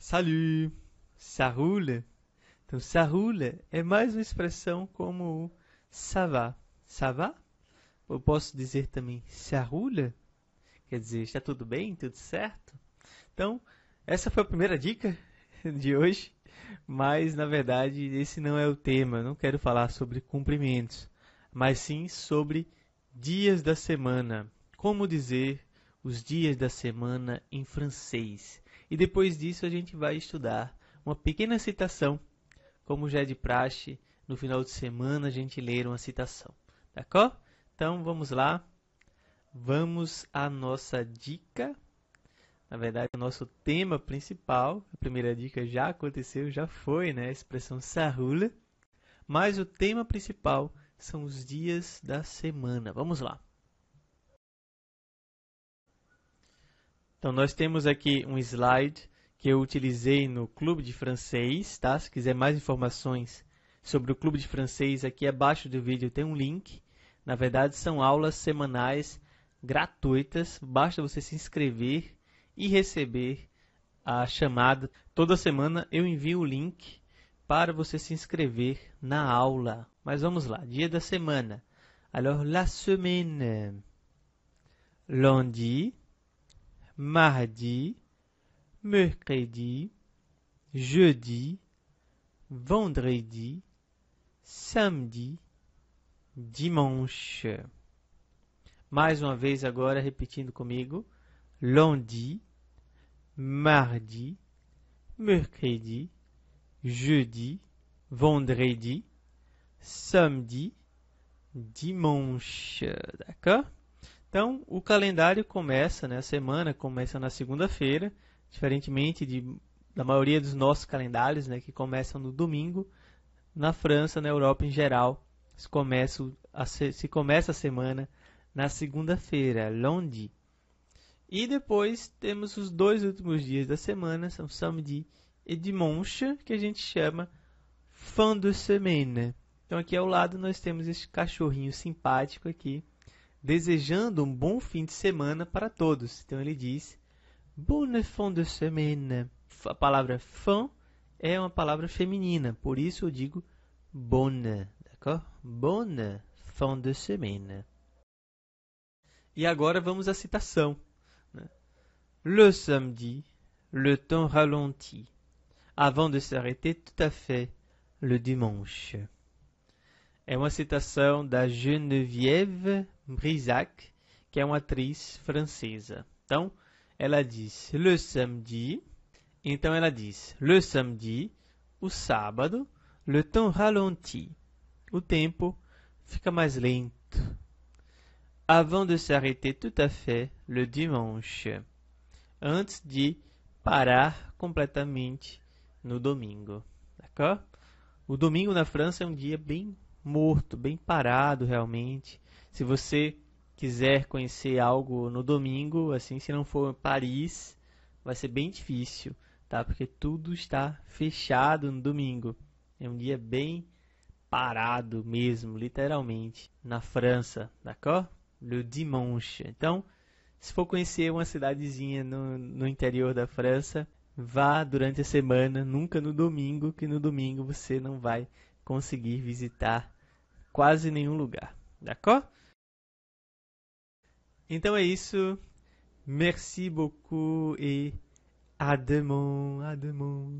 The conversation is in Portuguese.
Salut, ça roule. Então, ça roule é mais uma expressão como ça va. Ça va? Eu posso dizer também ça roule, quer dizer, está tudo bem, tudo certo. Então, essa foi a primeira dica de hoje, mas na verdade esse não é o tema. Eu não quero falar sobre cumprimentos, mas sim sobre dias da semana. Como dizer os dias da semana em francês? E depois disso a gente vai estudar uma pequena citação, como já é de praxe, no final de semana a gente ler uma citação, d'accord? Tá então vamos lá. Vamos à nossa dica. Na verdade, o nosso tema principal, a primeira dica já aconteceu, já foi, né? A expressão sarrula. Mas o tema principal são os dias da semana. Vamos lá. Então, nós temos aqui um slide que eu utilizei no Clube de Francês, tá? Se quiser mais informações sobre o Clube de Francês, aqui abaixo do vídeo tem um link. Na verdade, são aulas semanais gratuitas, basta você se inscrever e receber a chamada. Toda semana eu envio o link para você se inscrever na aula. Mas vamos lá, dia da semana. Alors, la semaine. Lundi, mardi, mercredi, jeudi, vendredi, samedi, dimanche. Mais uma vez agora repetindo comigo: lundi, mardi, mercredi, jeudi, vendredi, samedi, dimanche. D'accord Então, o calendário começa, né, a semana começa na segunda-feira, diferentemente de, da maioria dos nossos calendários, né, que começam no domingo. Na França, na Europa em geral, se começa, a, se começa a semana na segunda-feira, lundi. E depois temos os dois últimos dias da semana, são samedi e dimanche, que a gente chama fin de semaine. Então aqui ao lado nós temos esse cachorrinho simpático aqui, desejando um bom fim de semana para todos. Então ele diz: Bonne fin de semaine. A palavra fin é uma palavra feminina, por isso eu digo bonne, d'accord? Tá bonne fin de semaine. E agora vamos à citação. Né? Le samedi, le temps ralentit. Avant de s'arrêter tout à fait le dimanche. É uma citação da Geneviève Brisac, que é uma atriz francesa. Então, ela diz le samedi. Então, ela diz le samedi, o sábado, le temps ralenti. O tempo fica mais lento. Avant de s'arrêter tout à fait le dimanche. Antes de parar completamente no domingo. D'accord? O domingo na França é um dia bem morto, bem parado realmente. Se você quiser conhecer algo no domingo, assim, se não for Paris, vai ser bem difícil, tá? Porque tudo está fechado no domingo. É um dia bem parado mesmo, literalmente, na França, d'accord? Le dimanche. Então, se for conhecer uma cidadezinha no, no interior da França, vá durante a semana, nunca no domingo, que no domingo você não vai conseguir visitar quase nenhum lugar. D'accord? Então é isso. Merci beaucoup e à demain, à demain.